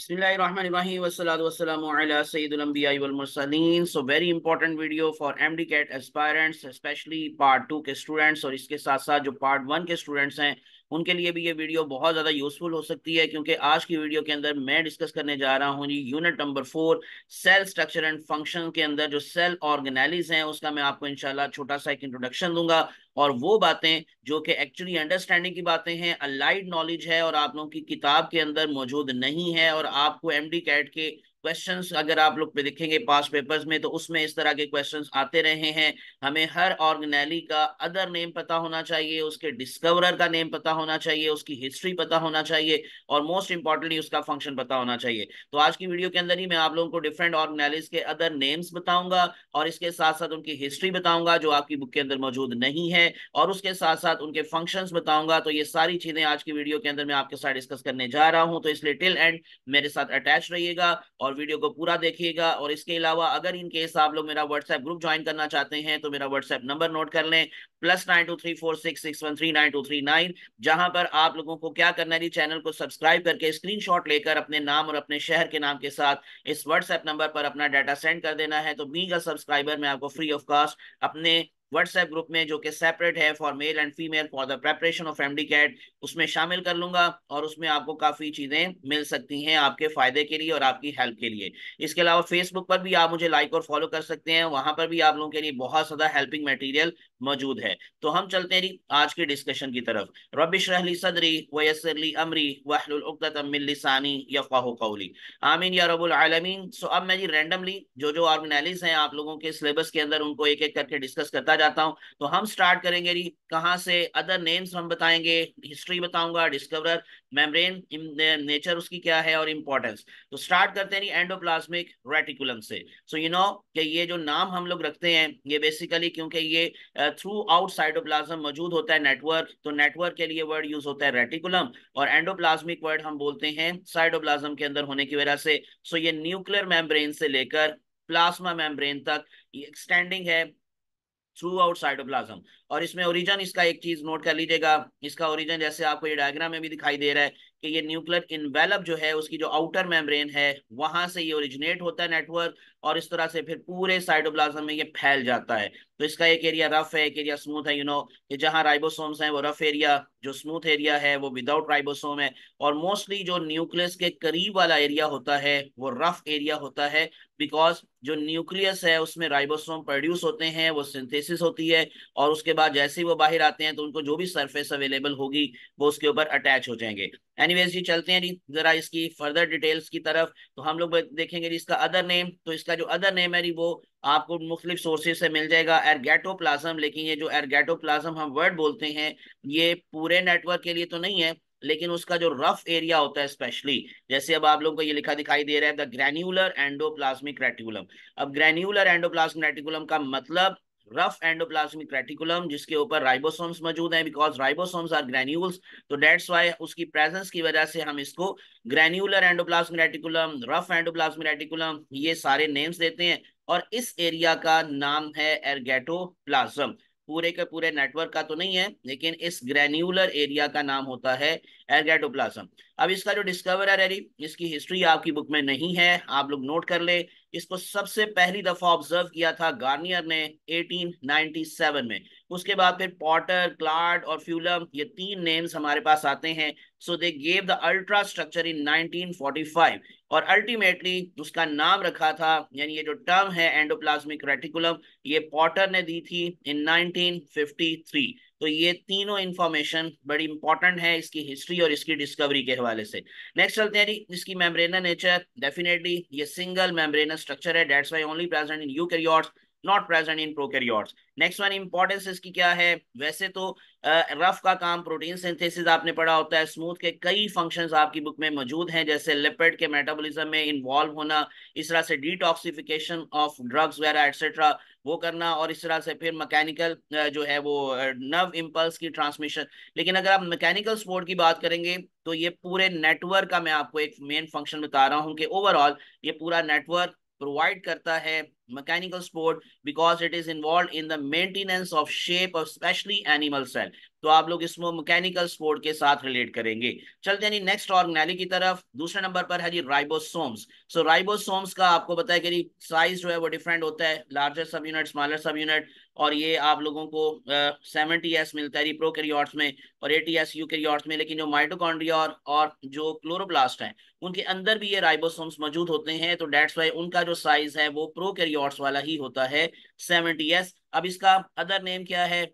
Bismillahirrahmanirrahim. So very important video for MD CAT aspirants specially part two के students और इसके साथ साथ जो पार्ट वन के स्टूडेंट्स हैं उनके लिए भी ये वीडियो बहुत ज़्यादा यूजफुल हो सकती है क्योंकि आज की वीडियो के अंदर मैं डिस्कस करने जा रहा हूँ जी unit number four cell structure and function के अंदर जो सेल ऑर्गेनाइलिस हैं उसका मैं आपको इनशाला छोटा सा एक इंट्रोडक्शन दूंगा और वो बातें जो कि एक्चुअली अंडरस्टैंडिंग की बातें हैं अलाइड नॉलेज है और आप लोगों की किताब के अंदर मौजूद नहीं है और आपको एम डी कैट के क्वेश्चंस अगर आप लोग पे देखेंगे पास पेपर्स में तो उसमें इस तरह के क्वेश्चंस आते रहे हैं हमें हर ऑर्गेनैली का अदर नेम पता होना चाहिए उसके डिस्कवरर का नेम पता होना चाहिए उसकी हिस्ट्री पता होना चाहिए और मोस्ट इंपॉर्टेंटली उसका फंक्शन पता होना चाहिए तो आज की वीडियो के अंदर ही मैं आप लोगों को डिफरेंट ऑर्गेनैलीज के अदर नेम्स बताऊंगा और इसके साथ साथ उनकी हिस्ट्री बताऊंगा जो आपकी बुक के अंदर मौजूद नहीं है और उसके साथ साथ उनके फंक्शन बताऊंगा तो ये सारी चीजें आज की वीडियो के अंदर मैं आपके साथ डिस्कस करने जा रहा हूँ तो इसलिए टिल एंड मेरे साथ अटैच रहिएगा और और वीडियो को पूरा देखिएगा और इसके अलावा अगर इनकेस आप लोग मेरा व्हाट्सएप ग्रुप ज्वाइन करना चाहते हैं तो मेरा व्हाट्सएप नंबर नोट कर लें plus nine two three four six six one three nine two three nine जहां पर आप लोगों को क्या करना है चैनल को सब्सक्राइब करके स्क्रीनशॉट लेकर अपने नाम और अपने शहर के नाम के साथ इस व्हाट्सएप नंबर पर अपना डाटा सेंड कर देना है तो का सब्सक्राइबर मैं आपको फ्री ऑफ कॉस्ट अपने व्हाट्सएप ग्रुप में जो कि सेपरेट है for male and female for the preparation of MD CAT उसमें शामिल कर लूंगा और उसमें आपको काफ़ी चीज़ें मिल सकती हैं आपके फ़ायदे के लिए और आपकी हेल्प के लिए इसके अलावा फेसबुक पर भी आप मुझे लाइक और फॉलो कर सकते हैं वहां पर भी आप लोगों के लिए बहुत ज़्यादा हेल्पिंग मटीरियल मौजूद है तो हम चलते हैं आज के डिस्कशन की तरफ रबिश रहली सदरी वयसरली अमरी या यफ़ाह कौली आमीन या रबुल आलमीन सो अब मैं जी रेंडमली जो जो ऑर्गेनाइज हैं आप लोगों के सिलेबस के अंदर उनको एक एक करके डिस्कस करता जाता हूं तो हम स्टार्ट करेंगे जी कहां से अदर नेम्स हम बताएंगे हिस्ट्री बताऊंगा डिस्कवरर मेम्ब्रेन नेचर उसकी क्या है और इम्पोर्टेंस तो स्टार्ट करते हैं एंडोप्लाज्मिक रेटिकुलम से सो यू नो कि ये जो नाम हम लोग रखते हैं ये बेसिकली क्योंकि ये थ्रू आउट साइडोप्लाज्म मौजूद होता है नेटवर्क तो नेटवर्क के लिए वर्ड यूज होता है रेटिकुलम और एंडोप्लाज्मिक वर्ड हम बोलते हैं साइडोप्लाज्म के अंदर होने की वजह से सो ये न्यूक्लियर मेम्ब्रेन से लेकर प्लाज्मा मेम्ब्रेन तक एक्सटेंडिंग है थ्रू आउट साइटोप्लाज्म और इसमें ओरिजन इसका एक चीज नोट कर लीजिएगा इसका ओरिजन जैसे आपको ये डायग्राम में भी दिखाई दे रहा है कि ये न्यूक्लियर इनवेलप जो है उसकी जो आउटर मेम्ब्रेन है वहां से ये ओरिजिनेट होता है नेटवर्क और इस तरह से फिर पूरे साइटोप्लाज्म में ये फैल जाता है तो इसका एक एरिया रफ है एक एरिया स्मूथ है यू नो कि जहाँ राइबोसोम्स हैं वो रफ एरिया जो स्मूथ एरिया है वो विदाउट राइबोसोम है और मोस्टली जो न्यूक्लियस के करीब वाला एरिया होता है वो रफ एरिया होता है बिकॉज जो न्यूक्लियस है उसमें राइबोसोम प्रोड्यूस होते हैं वो सिंथेसिस होती है और उसके बाद जैसे ही वो बाहर आते हैं तो उनको जो भी सरफेस अवेलेबल होगी वो उसके ऊपर अटैच हो जाएंगे एनीवेज ये चलते हैं जी जरा इसकी फर्दर डिटेल्स की तरफ तो हम लोग देखेंगे जी इसका अदर नेम तो इसका जो अदर नेम है जी वो आपको मुख्तलिफ सोर्सेज से मिल जाएगा एरगेटो लेकिन ये जो एरगेटो हम वर्ड बोलते हैं ये पूरे नेटवर्क के लिए तो नहीं है लेकिन उसका जो रफ एरिया होता है स्पेशली जैसे अब आप लोगों को ये लिखा दिखाई दे रहा है द ग्रेन्यूलर एंडोप्लाज्मिक रेटिकुलम अब ग्रेन्यूलर एंडोप्लाज्मिक रेटिकुलम का मतलब रफ एंडोप्लाज्मिक रेटिकुलम जिसके ऊपर राइबोसोम्स मौजूद हैं बिकॉज राइबोसोम्स आर ग्रेन्यूल्स तो डेट्स वाई उसकी प्रेजेंस की वजह से हम इसको granular endoplasmic reticulum rough endoplasmic reticulum ये सारे नेम्स देते हैं और इस एरिया का नाम है एरगेटो प्लाजम पूरे के पूरे नेटवर्क का तो नहीं है लेकिन इस ग्रेन्यूलर एरिया का नाम होता है एरगेटोप्लाज्म अब इसका जो डिस्कवर है इसकी हिस्ट्री आपकी बुक में नहीं है आप लोग नोट कर ले इसको सबसे पहली दफा ऑब्जर्व किया था गार्नियर ने 1897 में उसके बाद फिर पॉटर क्लाड और फ्यूलम ये तीन नेम्स हमारे पास आते हैं so they gave the ultrastructure in 1945 और अल्टीमेटली उसका नाम रखा था यानी ये जो टर्म है एंडोप्लाज्मिक रेटिकुलम ये पॉटर ने दी थी इन 1953 तो ये तीनों इन्फॉर्मेशन बड़ी इंपॉर्टेंट है इसकी हिस्ट्री और इसकी डिस्कवरी के हवाले से नेक्स्ट चलते हैं जी इसकी मेम्ब्रेना नेचर डेफिनेटली ये सिंगल मेम्ब्रेना स्ट्रक्चर है that's why only present in you not present in prokaryotes next one importance इसकी क्या है वैसे तो रफ का काम प्रोटीन सिंथेसिस आपने पढ़ा होता है स्मूथ के कई फंक्शंस आपकी बुक में मौजूद हैं जैसे लिपिड के मेटाबॉलिज्म में इन्वॉल्व होना इस तरह से डिटॉक्सिफिकेशन ऑफ ड्रग्स वगैरह एटसेट्रा वो करना और इस तरह से फिर मैकेनिकल जो है वो नर्व इम्पल्स की ट्रांसमिशन लेकिन अगर आप मैकेनिकल स्पोर्ट की बात करेंगे तो ये पूरे नेटवर्क का मैं आपको एक मेन फंक्शन बता रहा हूँ कि ओवरऑल ये पूरा नेटवर्क प्रोवाइड करता है mechanical support because it is involve in the maintenance of shape of specially animal cell तो आप लोग इसमें मैकेनिकल स्पोर्ट के साथ रिलेट करेंगे चलते हैं नेक्स्ट ऑर्गेनेली की तरफ दूसरे नंबर पर है जी राइबोसोम्स सो so, राइबोसोम्स का आपको बताया कि साइज जो है वो डिफरेंट होता है लार्जर सब यूनिट स्मॉलर सब यूनिट और ये आप लोगों को सेवेंटी एस मिलता है प्रोकैरियोट्स में और एटी एस यूकैरियोट्स में लेकिन जो माइटोकॉन्ड्रिया और, और जो क्लोरोप्लास्ट है उनके अंदर भी ये राइबोसोम्स मौजूद होते हैं तो डेट्स वाई उनका जो साइज है वो प्रोकैरियोट्स वाला ही होता है सेवेंटी एस अब इसका अदर नेम क्या है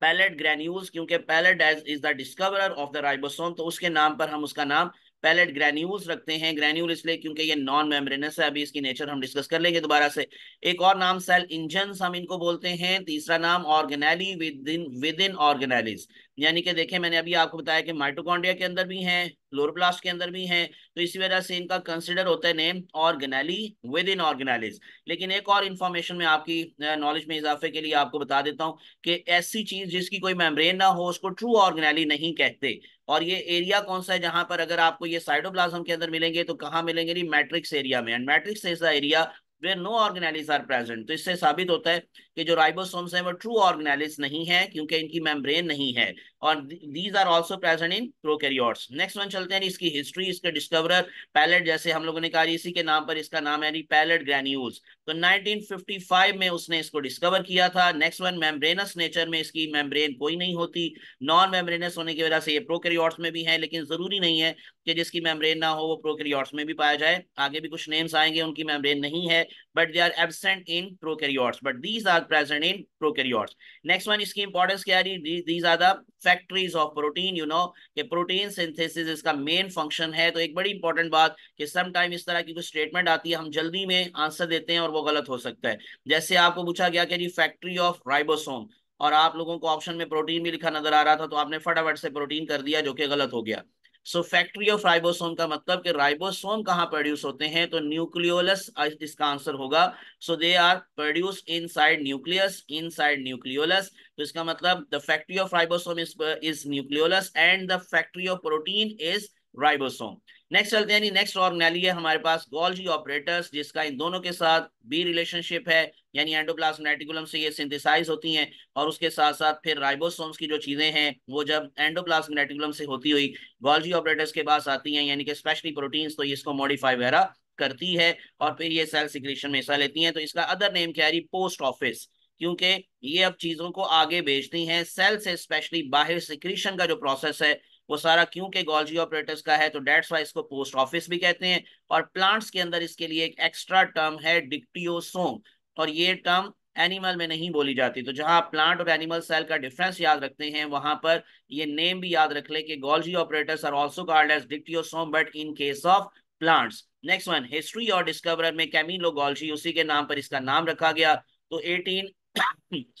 पैलेट ग्रेन्यूल्स क्योंकि Palade as is the discover of the ribosome तो उसके नाम पर हम उसका नाम पैलेट ग्रेन्यूल्स रखते हैं ग्रेन्यूल इसलिए क्योंकि ये नॉन मेम्ब्रेनस है अभी इसकी नेचर हम डिस्कस कर लेंगे दोबारा से एक और नाम सेल इंजन हम इनको बोलते हैं तीसरा नाम ऑर्गेनैली विद इन विद इन ऑर्गेनैलीज यानी कि देखें मैंने अभी आपको बताया कि माइटोकॉन्ड्रिया के अंदर भी हैं क्लोरोप्लास्ट के अंदर भी हैं तो इसी वजह से इनका कंसिडर होता है name organelle within organelles लेकिन एक और इन्फॉर्मेशन में आपकी नॉलेज में इजाफे के लिए आपको बता देता हूँ कि ऐसी चीज जिसकी कोई मेम्ब्रेन ना हो उसको ट्रू ऑर्गेनाली नहीं कहते और ये एरिया कौन सा है जहां पर अगर आपको ये साइडोप्लाज्म के अंदर मिलेंगे तो कहाँ मिलेंगे नहीं मैट्रिक्स एरिया में and matrix is the area where no organelles are present तो इससे साबित होता है कि जो राइबोसोम्स हैं वो ट्रू ऑर्गेनालिज नहीं है क्योंकि इनकी मेम्ब्रेन नहीं है और these are also present in prokaryotes next one चलते हैं इसकी हिस्ट्री इसके डिस्कवरर पैलेट जैसे हम लोगों ने कहा इसी के नाम पर इसका नाम है पैलेट ग्रेन्यूल्स तो 1955 में उसने इसको डिस्कवर किया था नेक्स्ट वन मेम्ब्रेनस नेचर में इसकी मेम्ब्रेन कोई नहीं होती नॉन मेम्ब्रेनस होने की वजह से ये प्रोकैरियोट्स में भी है लेकिन जरूरी नहीं है कि जिसकी मेम्ब्रेन ना हो वो प्रोकैरियोट्स में भी पाया जाए आगे भी कुछ नेम्स आएंगे उनकी मेम्ब्रेन नहीं है but they are absent in prokaryotes but these are present in prokaryotes next one इसकी इंपॉर्टेंस क्या रही these are the factories of protein you know कि प्रोटीन सिंथेसिस इसका मेन फंक्शन है तो एक बड़ी इंपॉर्टेंट बात कि सम टाइम इस तरह की कुछ स्टेटमेंट आती है हम जल्दी में आंसर देते हैं और वो गलत हो सकता है जैसे आपको पूछा गया कि जी फैक्ट्री ऑफ राइबोसोम और आप लोगों को ऑप्शन में प्रोटीन भी लिखा नजर आ रहा था तो आपने फटाफट से प्रोटीन कर दिया जो कि गलत हो गया सो फैक्ट्री ऑफ राइबोसोम का मतलब कि राइबोसोम कहाँ प्रोड्यूस होते हैं तो न्यूक्लियोलस इसका आंसर होगा so they are produce inside nucleus inside nucleolus तो इसका मतलब the factory of ribosome is nucleolus and the factory of protein is ribosome next चलते हैं नेक्स्ट ऑर्गेनेली है हमारे पास गोल्जी ऑपरेटर्स जिसका इन दोनों के साथ बी रिलेशनशिप है यानी एंडोप्लाज्म रेटिकुलम से ये सिंथेसाइज होती हैं और उसके साथ साथ फिर राइबोसोम्स की जो चीज़ें हैं वो जब एंडोप्लाज्म रेटिकुलम से होती हुई गोल्जी ऑपरेटर्स के पास आती हैं यानी कि स्पेशली प्रोटीन्स तो इसको मॉडिफाई वगैरह करती है और फिर ये सेल सिक्रेशन में हिस्सा लेती हैं तो इसका अदर नेम क्या है पोस्ट ऑफिस क्योंकि ये अब चीज़ों को आगे भेजती हैं सेल से स्पेशली बाहर सिक्रीशन का जो प्रोसेस है वो सारा क्यों के गोल्जी ऑपरेटर्स का है तो डेट्स वाई इसको पोस्ट ऑफिस भी कहते हैं और प्लांट्स के अंदर इसके लिए एक एक्स्ट्रा टर्म है डिक्टियोसोम और ये टर्म एनिमल में नहीं बोली जाती तो जहां प्लांट और एनिमल सेल का डिफरेंस याद रखते हैं वहां पर ये नेम भी याद रख ले कि Golgi apparatus are also called as dictyosome but in case of plants next one history और डिस्कवर में कैमिलो गोल्जी उसी के नाम पर इसका नाम रखा गया तो एटीन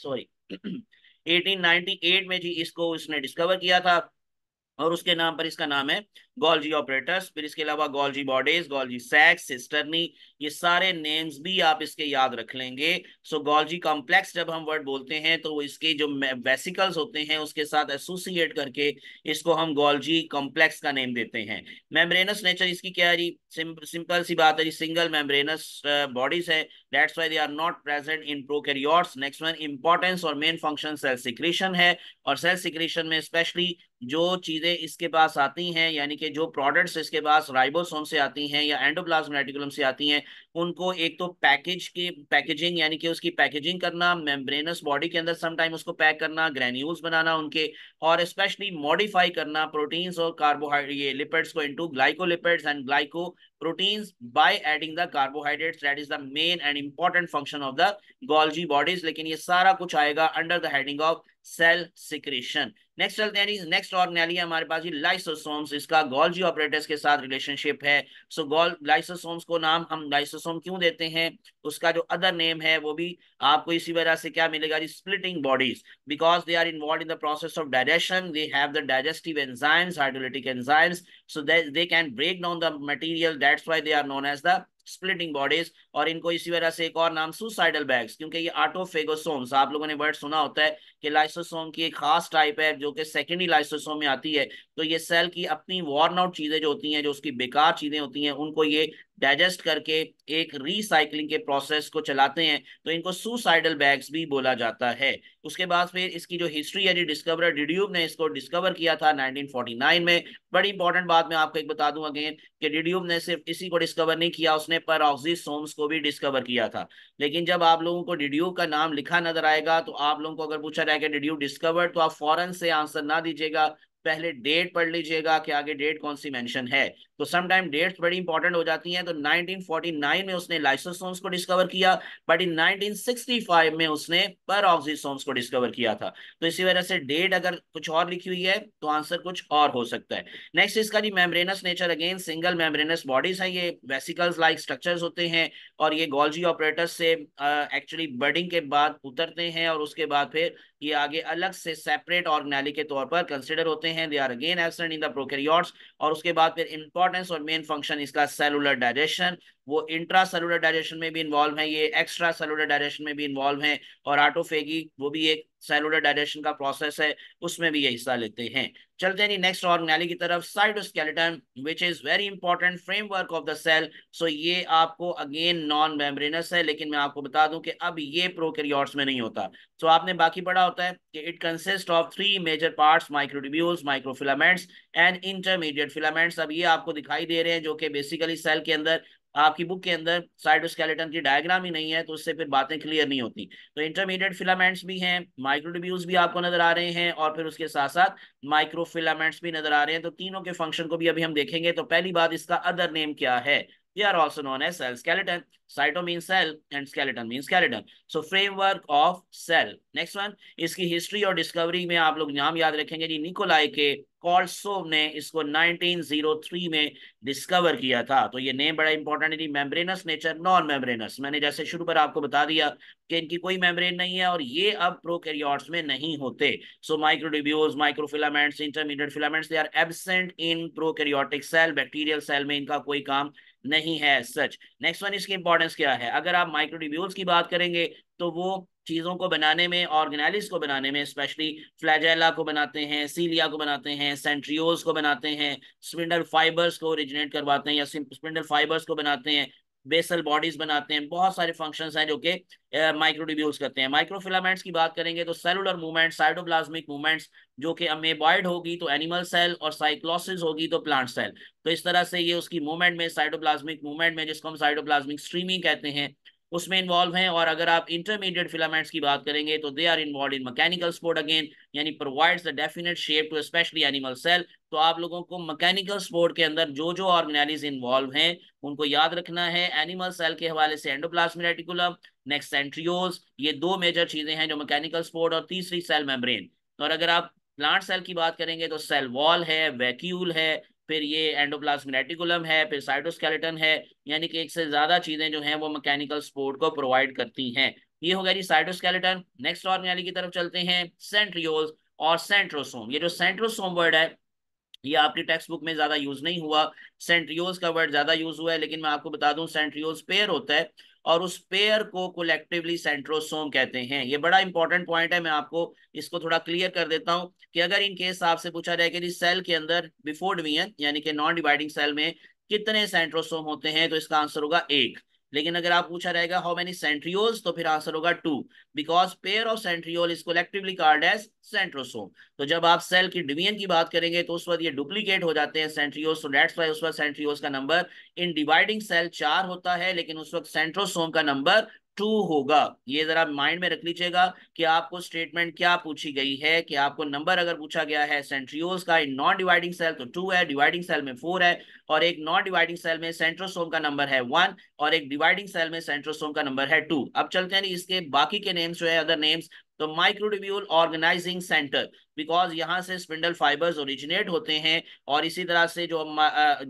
सॉरी 1898 में जी इसको इसने डिस्कवर किया था और उसके नाम पर इसका नाम है गोल्जी ऑपरेटर्स फिर इसके अलावा Golgi bodies Golgi sacs cisternae ये सारे नेम्स भी आप इसके याद रख लेंगे सो so, गोल्जी कॉम्प्लेक्स जब हम वर्ड बोलते हैं तो इसके जो वेसिकल्स होते हैं उसके साथ एसोसिएट करके इसको हम गोल्जी कॉम्प्लेक्स का नेम देते हैं मेम्ब्रेनस नेचर इसकी क्या रही सिंपल सी बात है जी सिंगल मेम्ब्रेनस बॉडीज है that's why they are not present in prokaryotes next one importance और मेन फंक्शन सेल सिक्रीशन है और सेल सिक्रीशन में स्पेशली जो चीज़ें इसके पास आती हैं यानी कि जो प्रोडक्ट्स इसके पास राइबोसोम से आती हैं या एंडोप्लाज्म रेटिकुलम से आती हैं उनको एक तो पैकेज के पैकेजिंग यानी कि उसकी पैकेजिंग करना मेम्ब्रेनस बॉडी के अंदर समटाइम उसको पैक करना ग्रेन्यूल्स बनाना उनके और स्पेशली मॉडिफाई करना प्रोटीन्स और कार्बोहाइड्रेट ये लिपिड्स को into glycolipids and glycoproteins by adding the carbohydrates that is the main and important function of the Golgi bodies लेकिन ये सारा कुछ आएगा under the heading of cell secretion next चलते हैं जी नेक्स्ट है हमारे पास जी लाइसोसोम्स इसका गोल्जी ऑपरेटर्स के साथ रिलेशनशिप है सो गोल लाइसोसोम्स को नाम हम लाइसोसोम क्यों देते हैं उसका जो अदर नेम है वो भी आपको इसी वजह से क्या मिलेगा जी splitting bodies because they are involve in the process of digestion they have the digestive enzymes hydrolytic enzymes so they can break down the material that's why they are known as the splitting bodies और इनको इसी वजह से एक और नाम suicidal bags क्योंकि ये आटोफेगोसोम आप लोगों ने वर्ड सुना होता है कि लाइसोसोम की एक खास टाइप है जो कि सेकेंडरी लाइसोसोम में आती है तो ये सेल की अपनी वॉर्न आउट चीज़ें जो होती हैं जो उसकी बेकार चीज़ें होती हैं उनको ये डाइजेस्ट करके एक रिसाइकलिंग के प्रोसेस को चलाते हैं तो इनको सुसाइडल बैग्स भी बोला जाता है उसके बाद फिर इसकी जो हिस्ट्री है डिस्कवर डिड्यूब ने इसको डिस्कवर किया था 1949 में बड़ी इंपॉर्टेंट बात मैं आपको एक बता दूं अगेन कि डिड्यूब ने सिर्फ इसी को डिस्कवर नहीं किया उसने पर सोम्स को भी डिस्कवर किया था लेकिन जब आप लोगों को डिड्यूब का नाम लिखा नजर आएगा तो आप लोगों को अगर पूछा जाएगा डिड्यूब डिस्कवर तो आप फॉरन से आंसर ना दीजिएगा पहले डेट पढ़ लीजिएगा कि आगे डेट कौन सी मेंशन है तो समटाइम डेट्स बड़ी इंपॉर्टेंट हो जाती हैं तो 1949 में उसने लाइसोसोम्स को डिस्कवर किया बट इन 1965 में उसने पर ऑक्सीसोम्स को डिस्कवर किया था तो इसी वजह से डेट अगर कुछ और लिखी हुई है तो आंसर कुछ और हो सकता है नेक्स्ट इसका जी membranous nature again single membranous bodies है ये वेसिकल्स लाइक स्ट्रक्चर्स होते हैं और ये गोल्जी ऑपरेटर्स से एक्चुअली uh, बर्डिंग के बाद उतरते हैं और उसके बाद फिर ये आगे अलग से सेपरेट ऑर्गेनाली के तौर पर कंसिडर होते हैं they are again absent in the prokaryotes और उसके बाद फिर इंपॉर्ट इंपॉर्टेंस और मेन फंक्शन इसका सेलुलर डायरेक्शन वो इंट्रा सेलुलर डाइजेशन में भी इन्वॉल्व है ये एक्स्ट्रा सेलुलर डाइजेशन में भी इन्वॉल्व है और आटोफेगी वो भी एक सेलुलर डाइजेशन का प्रोसेस है उसमें भी ये हिस्सा लेते हैं चलते हैं नेक्स्ट ऑर्गेनाली की तरफ cytoskeleton which is very important framework of the cell so ये आपको अगेन नॉन मेम्ब्रेनस है लेकिन मैं आपको बता दूं कि अब ये प्रोकैरियोट्स में नहीं होता सो so आपने बाकी पढ़ा होता है कि it consist of three major parts microtubules microfilaments and intermediate filaments अब ये आपको दिखाई दे रहे हैं जो कि बेसिकली सेल के अंदर आपकी बुक के अंदर साइडोस्केलेटन की डायग्राम ही नहीं है तो उससे फिर बातें क्लियर नहीं होती तो इंटरमीडिएट फिलामेंट्स भी हैं माइक्रोडिब्यूज भी आपको नजर आ रहे हैं और फिर उसके साथ साथ माइक्रोफिलामेंट्स भी नजर आ रहे हैं तो तीनों के फंक्शन को भी अभी हम देखेंगे तो पहली बात इसका अदर नेम क्या है दे आर ऑल्सो नोन है cell skeleton cyto mean cell and skeleton mean skeleton so framework of cell next one इसकी हिस्ट्री और डिस्कवरी में आप लोग नाम याद रखेंगे जी निकोलाई के कॉल्सो ने इसको 1903 में डिस्कवर किया था तो ये नेम बड़ा इंपॉर्टेंट है मेम्ब्रेनस नेचर नॉन मेम्ब्रेनस मैंने जैसे शुरू पर आपको बता दिया कि इनकी कोई मेम्ब्रेन नहीं है और ये अब प्रोकैरियोट्स में नहीं होते so microtubules microfilaments intermediate filaments they are absent in prokaryotic cell bacterial cell में इनका कोई काम नहीं है सच नेक्स्ट वन इसकी इंपॉर्टेंस क्या है अगर आप माइक्रोडिब्यूल्स की बात करेंगे तो वो चीज़ों को बनाने में ऑर्गेनाइलिस को बनाने में स्पेशली फ्लैजेला को बनाते हैं सीलिया को बनाते हैं सेंट्रियोज को बनाते हैं स्पिंडल फाइबर्स को ओरिजिनेट करवाते हैं या स्पिंडल फाइबर्स को बनाते हैं बेसल बॉडीज बनाते हैं बहुत सारे फंक्शंस हैं जो कि माइक्रोट्यूब्यूल्स करते हैं माइक्रोफिलामेंट्स की बात करेंगे तो सेलुलर मूवमेंट साइडोप्लाज्मिक मूवमेंट्स जो कि अमेबॉइड होगी तो एनिमल सेल और साइक्लोसिस होगी तो प्लांट सेल तो इस तरह से ये उसकी मूवमेंट में साइडोप्लाज्मिक मूवमेंट में जिसको हम साइडोप्लाज्मिक स्ट्रीमिंग कहते हैं उसमें इन्वॉल्व हैं और अगर आप इंटरमीडिएट फिलामेंट्स की बात करेंगे तो they are involve in mechanical support again यानी provides the definite shape to specially animal cell तो आप लोगों को मैकेनिकल स्पोर्ट के अंदर जो जो ऑर्गेनाइज इन्वॉल्व हैं उनको याद रखना है एनिमल सेल के हवाले से एंडोप्लाज्मिक रेटिकुलम नेक्स्ट सेंट्रियोज ये दो मेजर चीज़ें हैं जो मैकेनिकल स्पोर्ट और तीसरी सेल मेम्ब्रेन और अगर आप प्लांट सेल की बात करेंगे तो सेल वॉल है वैक्यूल है फिर ये एंडोप्लाज्मिक रेटिकुलम है फिर साइटोस्केलेटन है यानी कि एक से ज़्यादा चीज़ें जो हैं वो मैकेनिकल सपोर्ट को प्रोवाइड करती हैं ये हो गया जी साइटोस्केलेटन नेक्स्ट ऑर्गेनाली की तरफ चलते हैं सेंट्रियोल्स और सेंट्रोसोम ये जो सेंट्रोसोम वर्ड है ये आपकी टेक्स्ट बुक में ज्यादा यूज नहीं हुआ सेंट्रियोज का वर्ड ज्यादा यूज हुआ है लेकिन मैं आपको बता दूं सेंट्रियोज पेयर होता है और उस पेयर को कोलेक्टिवली सेंट्रोसोम कहते हैं ये बड़ा इंपॉर्टेंट पॉइंट है मैं आपको इसको थोड़ा क्लियर कर देता हूं कि अगर इन केस आपसे पूछा जाए कि सेल के अंदर बिफोर डिवीजन यानी कि नॉन डिवाइडिंग सेल में कितने सेंट्रोसोम होते हैं तो इसका आंसर होगा एक लेकिन अगर आप पूछा रहेगा हाउ मेनी सेंट्रियोल्स तो फिर आंसर होगा two because pair of centriole is collectively called as centrosome तो जब आप सेल की डिवीजन की बात करेंगे तो उस वक्त ये डुप्लीकेट हो जाते हैं सेंट्रियोल्स तो डेट्स वाई उस वक्त सेंट्रियोल्स का नंबर इन डिवाइडिंग सेल चार होता है लेकिन उस वक्त सेंट्रोसोम का नंबर टू होगा ये जरा माइंड में रख लीजिएगा कि आपको स्टेटमेंट क्या पूछी गई है कि आपको नंबर अगर पूछा गया है सेंट्रियोज का इन नॉन डिवाइडिंग सेल तो टू है डिवाइडिंग सेल में फोर है और एक नॉन डिवाइडिंग सेल में सेंट्रोसोम का नंबर है वन और एक डिवाइडिंग सेल में सेंट्रोसोम का नंबर है टू अब चलते हैं इसके बाकी के नेम्स जो है अदर नेम्स तो माइक्रोटिब्यूल ऑर्गेनाइजिंग सेंटर बिकॉज यहाँ से स्पिंडल फाइबर्स ओरिजिनेट होते हैं और इसी तरह से जो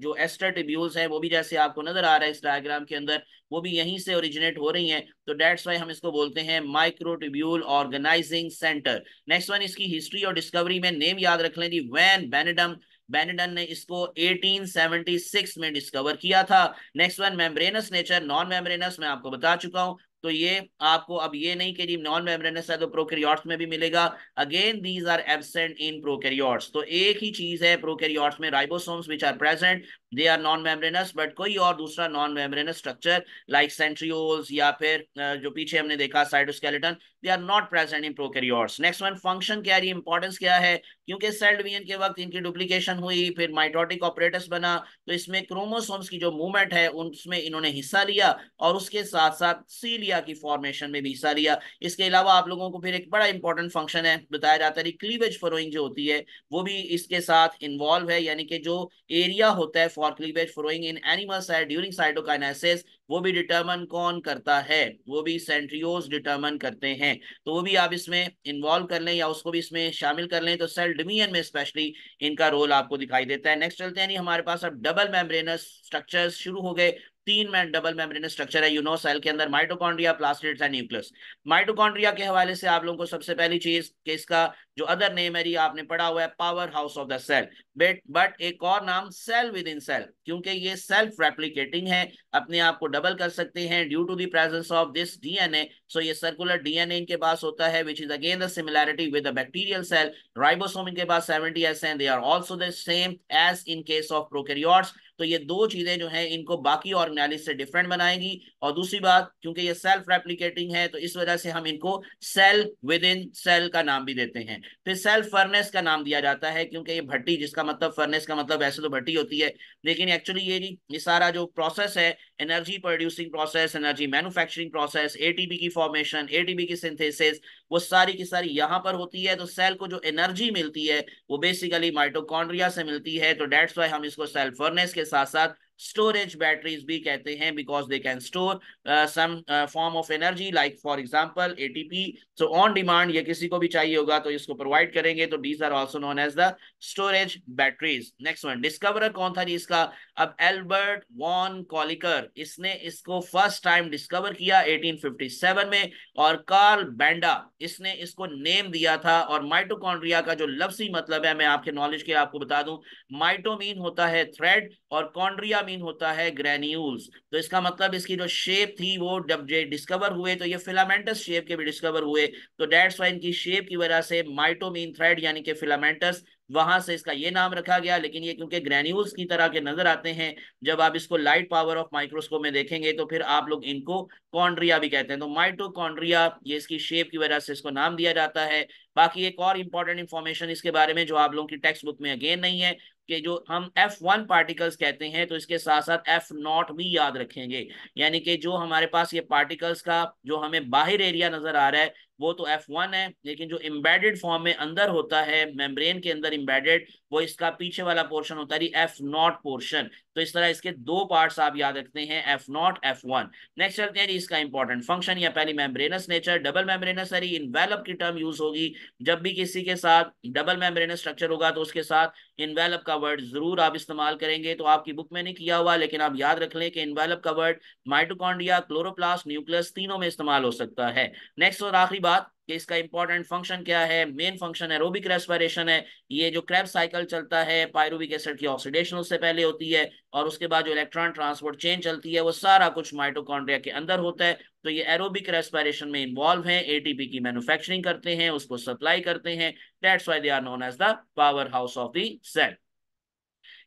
जो एस्टर टिब्यूल्स हैं वो भी जैसे आपको नजर आ रहा है इस डायग्राम के अंदर वो भी यहीं से ओरिजिनेट हो रही हैं तो डेट्स वाई हम इसको बोलते हैं microtubule organising centre next one इसकी हिस्ट्री और डिस्कवरी में नेम याद रख लें जी वैन बेनेडम बेनेडन ने इसको 1876 में डिस्कवर किया था next one membranous nature non membranous मैं आपको बता चुका हूँ तो ये आपको अब ये नहीं कि जी नॉन मेम्ब्रेनस है तो प्रोकैरियोट्स में भी मिलेगा again these are absent in prokaryotes तो एक ही चीज है प्रोकैरियोट्स में ribosomes which are present they are non membranous but कोई और दूसरा non membranous structure like centrioles या फिर जो पीछे हमने देखा cytoskeleton they are not present in prokaryotes next one function क्या है इंपॉर्टेंस क्या है क्योंकि सेल डिवीजन के वक्त इनकी डुप्लीकेशन हुई फिर माइटोटिक ऑपरेटर्स बना तो इसमें क्रोमोसोम्स की जो मूवमेंट है उसमें इन्होंने हिस्सा लिया और उसके साथ साथ सीलिया सरिया की फॉर्मेशन में भी लिया इसके अलावा आप लोगों को फिर एक बड़ा इंपॉर्टेंट फंक्शन है बताया जाता है क्लीवेज फ्रोइंग जो होती है वो भी इसके साथ इन्वॉल्व है यानी कि जो एरिया होता है for cleavage furrowing in animal side during cytokinesis वो भी डिटर्मन कौन करता है वो भी सेंट्रियोज डिटर्मन करते हैं तो वो भी आप इसमें इन्वॉल्व कर लें या उसको भी इसमें शामिल कर लें तो सेल डोमिनियन में स्पेशली इनका रोल आपको दिखाई देता है नेक्स्ट चलते हैं हमारे पास अब डबल मेम्ब्रेनस स्ट्रक्चर्स शुरू हो गए तीन में डबल मेम्ब्रेन स्ट्रक्चर है यूनो सेल के अंदर mitochondria plastids and nucleus mitochondria के हवाले से आप लोगों को सबसे पहली चीज कि इसका जो अदर नेम है आपने पढ़ा हुआ है powerhouse of the cell but but एक और नाम सेल विद इन सेल क्योंकि ये सेल्फ रेप्लीकेटिंग है अपने आप को डबल कर सकते हैं due to the presence of this DNA so ये सर्कुलर डीएनए इनके पास होता है which is again the similarity with the bacterial cell ribosome इनके पास 70s हैं they are also the same as in case of prokaryotes तो ये दो चीज़ें जो है इनको बाकी ऑर्गेनाइलिस से डिफरेंट बनाएगी और दूसरी बात क्योंकि ये सेल्फ रेप्लीकेटिंग है तो इस वजह से हम इनको सेल विद इन सेल का नाम भी देते हैं फिर सेल्फ फर्नेस का नाम दिया जाता है क्योंकि ये भट्टी जिसका मतलब फर्नेस का मतलब वैसे तो भट्टी होती है लेकिन एक्चुअली ये जी ये सारा जो प्रोसेस है energy producing process energy manufacturing process A की फॉर्मेशन ए की सिंथेसिस वो सारी की सारी यहाँ पर होती है तो सेल को जो एनर्जी मिलती है वो बेसिकली माइटोकॉन्ड्रिया से मिलती है तो डेट्स वाई हम इसको सेल्फ फर्नेस के साथ साथ स्टोरेज बैटरीज भी कहते हैं because they can store some form of energy like for example ATP so on demand ये किसी को भी चाहिए होगा तो इसको प्रोवाइड करेंगे तो these are also known as the storage batteries next one discoverer कौन था जी इसका अब एल्बर्ट वॉन कॉलिकर इसने इसको फर्स्ट टाइम डिस्कवर किया 1857 में और कार्ल बैंडा इसने इसको नेम दिया था और माइटोकॉन्ड्रिया का जो लफ्सी मतलब है मैं आपके नॉलेज के आपको बता दूं माइटो मीन होता है थ्रेड और कॉन्ड्रिया मीन होता है ग्रेन्यूल्स तो इसका मतलब इसकी जो शेप थी वो जब डिस्कवर हुए तो ये फिलामेंटस शेप के भी डिस्कवर हुए तो डेट्स वाइन की शेप की वजह से माइटोमीन थ्रेड यानी कि फिलामेंटस वहां से इसका ये नाम रखा गया लेकिन ये क्योंकि ग्रैन्यूल्स की तरह के नजर आते हैं जब आप इसको लाइट पावर ऑफ माइक्रोस्कोप में देखेंगे तो फिर आप लोग इनको कॉन्ड्रिया भी कहते हैं तो माइटोकॉन्ड्रिया ये इसकी शेप की वजह से इसको नाम दिया जाता है बाकी एक और इंपॉर्टेंट इन्फॉर्मेशन इसके बारे में जो आप लोगों की टेक्स्ट बुक में अगेन नहीं है कि जो हम एफ वन पार्टिकल्स कहते हैं तो इसके साथ साथ एफ नॉट भी याद रखेंगे यानी कि जो हमारे पास ये पार्टिकल्स का जो हमें बाहर एरिया नजर आ रहा है वो तो एफ वन है लेकिन जो एम्बेडेड फॉर्म में अंदर होता है मेम्ब्रेन के अंदर एम्बेडेड वो इसका पीछे वाला पोर्शन होता है एफ नॉट पोर्शन तो इस तरह इसके दो पार्ट्स आप याद रखते हैं F naught F one next चलते हैं इसका इंपॉर्टेंट फंक्शन या पहली membranous nature double membranous envelope की टर्म यूज होगी जब भी किसी के साथ डबल मेम्ब्रेनस स्ट्रक्चर होगा तो उसके साथ इन्वेलप का वर्ड ज़रूर आप इस्तेमाल करेंगे तो आपकी बुक में नहीं किया हुआ लेकिन आप याद रख लें कि इनवेलप का वर्ड माइटोकॉन्ड्रिया क्लोरोप्लास्ट न्यूक्लियस तीनों में इस्तेमाल हो सकता है नेक्स्ट और आखिरी बात कि इसका इंपॉर्टेंट फंक्शन क्या है मेन फंक्शन एरोबिक रेस्पिरेशन है ये जो क्रैप साइकिल चलता है पायरूबिक एसिड की ऑक्सीडेशन उससे पहले होती है और उसके बाद जो इलेक्ट्रॉन ट्रांसपोर्ट चेन चलती है वो सारा कुछ माइटोकॉन्ड्रिया के अंदर होता है तो ये एरोबिक रेस्पिरेशन में इन्वॉल्व है ए की मैन्युफैक्चरिंग करते हैं उसको सप्लाई करते हैं that's why they are known as the powerhouse of the cell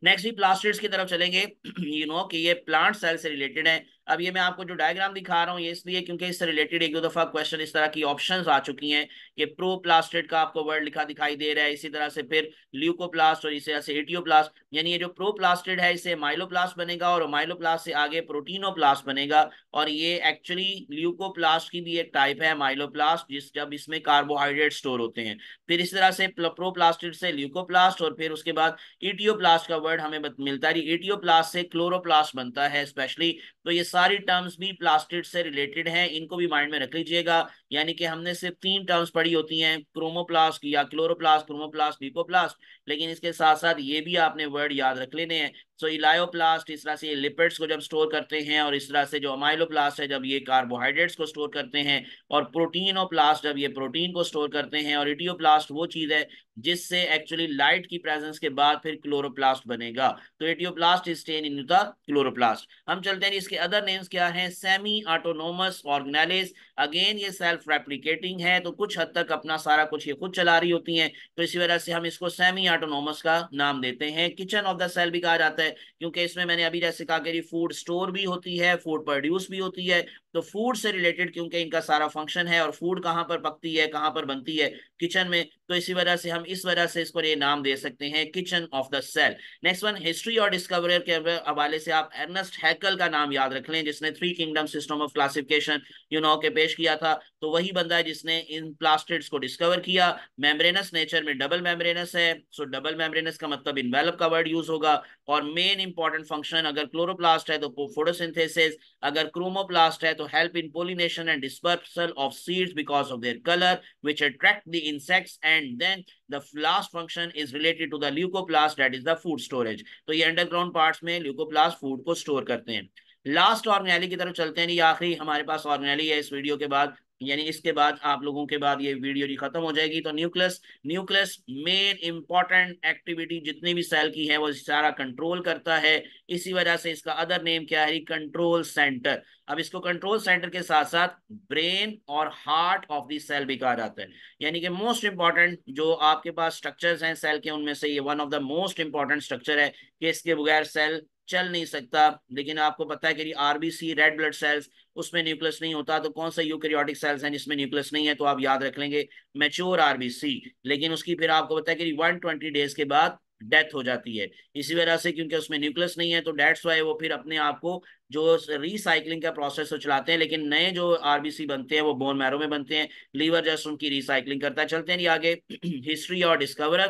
next भी प्लास्टिड्स की तरफ चलेंगे यू you नो know, कि ये प्लांट सेल से रिलेटेड है अब ये मैं आपको जो डायग्राम दिखा रहा हूँ ये इसलिए क्योंकि इससे रिलेटेड एक दो दफ़ा क्वेश्चन इस तरह की ऑप्शन आ चुकी हैं कि प्रो प्लास्टेड का आपको वर्ड लिखा दिखाई दे रहा है इसी तरह से फिर ल्यूकोप्लास्ट और इसे ऐसे इटियोप्लास्ट यानी ये जो प्रो प्लास्टेड है इसे माइलोप्लास्ट बनेगा और माइलोप्लास्ट से आगे प्रोटीनोप्लास्ट बनेगा और ये एक्चुअली ल्यूकोप्लास्ट की भी एक टाइप है माइलोप्लास्ट जिस जब इसमें कार्बोहाइड्रेट स्टोर होते हैं फिर इसी तरह से प्रोप्लास्टेड से ल्यूकोप्लास्ट और फिर उसके बाद इटियोप्लास्ट का वर्ड हमें मिलता है एटियोप्लास्ट से क्लोरोप्लास्ट बनता है स्पेशली तो ये सारी टर्म्स भी प्लास्टिड से रिलेटेड हैं इनको भी माइंड में रख लीजिएगा यानी कि हमने सिर्फ तीन टर्म्स पढ़ी होती हैं क्रोमोप्लास्ट या क्लोरोप्लास्ट क्रोमोप्लास्ट पीकोप्लास्ट लेकिन इसके साथ साथ ये भी आपने वर्ड याद रख लेने हैं सो इलायोप्लास्ट इस तरह से लिपिड्स को जब स्टोर करते हैं और इस तरह से जो अमाइलोप्लास्ट है जब ये कार्बोहाइड्रेट्स को स्टोर करते हैं और प्रोटीनोप्लास्ट जब ये प्रोटीन को स्टोर करते हैं और एटियोप्लास्ट वो चीज़ है जिससे एक्चुअली लाइट की प्रेजेंस के बाद फिर क्लोरोप्लास्ट बनेगा तो etioplast is turn in the chloroplast हम चलते हैं इसके अदर नेम्स क्या है सेमी ऑटोनोमस ऑर्गेनालिस अगेन ये सेल्फ रेप्लिकेटिंग है तो कुछ हद तक अपना सारा कुछ ये खुद चला रही होती हैं तो इसी वजह से हम इसको सेमी ऑटोनोमस का नाम देते हैं किचन ऑफ द सेल भी कहा जाता है क्योंकि इसमें मैंने अभी जैसे कहा कि फूड स्टोर भी होती है फूड प्रोड्यूस भी होती है तो फूड से रिलेटेड क्योंकि इनका सारा फंक्शन है और फूड कहाँ पर पकती है कहाँ पर बनती है किचन में तो इसी वजह से हम इस वजह से इसको ये नाम दे सकते हैं kitchen of the cell next one history और डिस्कवर के हवाले से आप एर्नस्ट हैकल का नाम याद रख लें जिसने three kingdom system of classification you know के पेश किया था तो वही बंदा है जिसने इन प्लास्टिड्स को डिस्कवर किया मेम्ब्रेनस नेचर में डबल मेम्ब्रेनस है सो डबल मेम्ब्रेनस का मतलब इनवेलप का वर्ड यूज होगा और मेन इंपॉर्टेंट फंक्शन अगर क्लोरोप्लास्ट है तो फोटोसिंथेसिस अगर क्रोमोप्लास्ट है तो help in pollination and dispersal of seeds because of their colour which attract the insects and then the last function is related to the leucoplast that is the food storage तो ये underground part में leucoplast food को store करते हैं last organelle की तरफ चलते हैं ये आखिरी हमारे पास ऑर्गेनेली है इस वीडियो के बाद यानी इसके बाद आप लोगों के बाद ये वीडियो जी खत्म हो जाएगी तो nucleus nucleus main important activity जितनी भी सेल की है वो सारा कंट्रोल करता है इसी वजह से इसका अदर नेम क्या है कंट्रोल सेंटर अब इसको कंट्रोल सेंटर के साथ साथ ब्रेन और हार्ट ऑफ दी सेल भी कहा जाता है यानी कि मोस्ट इंपॉर्टेंट जो आपके पास स्ट्रक्चर्स हैं सेल के उनमें से ये one of the most important structure है कि इसके बगैर सेल चल नहीं सकता लेकिन आपको पता है कि आरबीसी रेड ब्लड सेल्स उसमें न्यूक्लियस नहीं होता तो कौन सा यूकैरियोटिक सेल्स हैं जिसमें न्यूक्लियस नहीं है तो आप याद रख लेंगे मेच्योर आरबीसी लेकिन उसकी फिर आपको पता है कि ट्वेंटी डेज के बाद डेथ हो जाती है इसी वजह से क्योंकि उसमें न्यूक्लियस नहीं है तो डेट्स वाई वो फिर अपने आप को जो रिसाइकलिंग का प्रोसेस वो तो चलाते हैं लेकिन नए जो आरबीसी बनते हैं वो बोन मैरो में बनते हैं लीवर जस्ट उनकी रिसाइकलिंग करता है चलते हैं आगे हिस्ट्री और डिस्कवर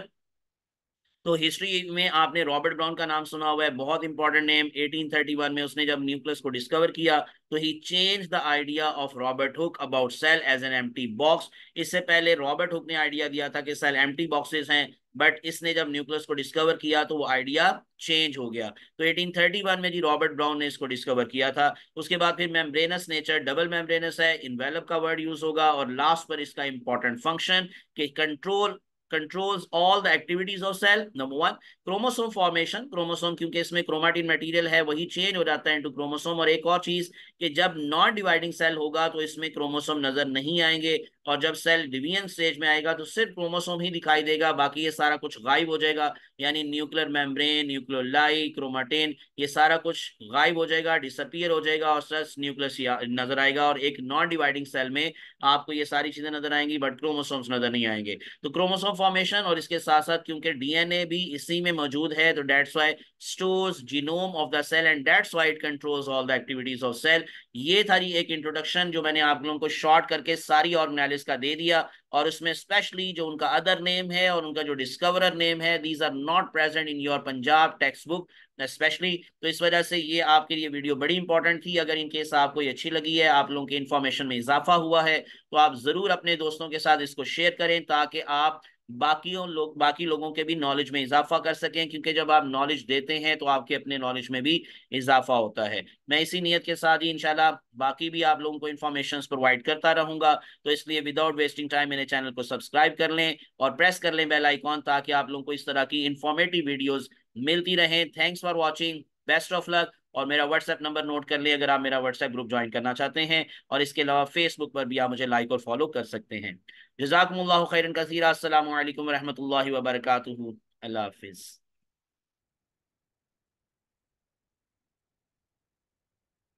तो हिस्ट्री में आपने रॉबर्ट ब्राउन का नाम सुना हुआ है बहुत इंपॉर्टेंट नेम 1831 में उसने जब न्यूक्लियस को डिस्कवर किया तो ही change the idea of Robert Hooke about cell as an empty box इससे पहले रॉबर्ट हुक ने आइडिया दिया था कि सेल एम्प्टी बॉक्सेस हैं बट इसने जब न्यूक्लियस को डिस्कवर किया तो वो आइडिया चेंज हो गया तो 1831 में जी रॉबर्ट ब्राउन ने इसको डिस्कवर किया था उसके बाद फिर मेम्ब्रेनस नेचर डबल मेम्ब्रेनस है इनवेलप का वर्ड यूज होगा और लास्ट पर इसका इंपॉर्टेंट फंक्शन कि control controls all the activities of cell number one chromosome formation chromosome kyunki isme chromatin material hai wahi change ho jata hai into chromosome aur ek aur cheez ki jab non dividing cell hoga to isme chromosome nazar nahi aayenge aur jab cell division stage mein aayega to sirf chromosome hi dikhai dega baki ye sara kuch गायब ho jayega yani nuclear membrane nucleoli chromatin ye sara kuch गायब ho jayega disappear ho jayega aur sirf nucleus nazar aayega aur ek non dividing cell mein aapko ye sari cheeze nazar aayengi but chromosomes nazar nahi aayenge to chromosome of formation और इसके साथ साथ क्योंकि DNA भी इसी में मौजूद है तो that's why stores genome of the cell and that's why it controls all the activities of cell ये था जी एक इंट्रोडक्शन जो मैंने आप लोगों को शॉर्ट करके सारी ऑर्गेनाइज का दे दिया और उसमें स्पेशली जो उनका अदर नेम है और उनका जो डिस्कवरर नेम है these are not present in your Punjab text book specially तो इस वजह से ये आपके लिए वीडियो बड़ी इंपॉर्टेंट थी अगर इनकेस आपको ये अच्छी लगी है आप लोगों के इन्फॉर्मेशन में इजाफा हुआ है तो आप ज़रूर अपने दोस्तों के साथ इसको शेयर करें ताकि आप बाकी लोग बाकी लोगों के भी नॉलेज में इजाफा कर सकें क्योंकि जब आप नॉलेज देते हैं तो आपके अपने नॉलेज में भी इजाफा होता है मैं इसी नीयत के साथ ही इंशाल्लाह ज्यादा बाकी भी आप लोगों को इन्फॉर्मेशन प्रोवाइड करता रहूंगा तो इसलिए विदाउट वेस्टिंग टाइम मेरे चैनल को सब्सक्राइब कर लें और प्रेस कर लें बेल आइकॉन ताकि आप लोगों को इस तरह की इन्फॉर्मेटिव वीडियोज मिलती रहे thanks for watching best of luck और मेरा व्हाट्सएप नंबर नोट कर लें अगर आप मेरा व्हाट्सएप ग्रुप ज्वाइन करना चाहते हैं और इसके अलावा फेसबुक पर भी आप मुझे लाइक और फॉलो कर सकते हैं जजाकम्ला खैरन कसरा असल वरहमल वर्का अल्लाह हाफिज़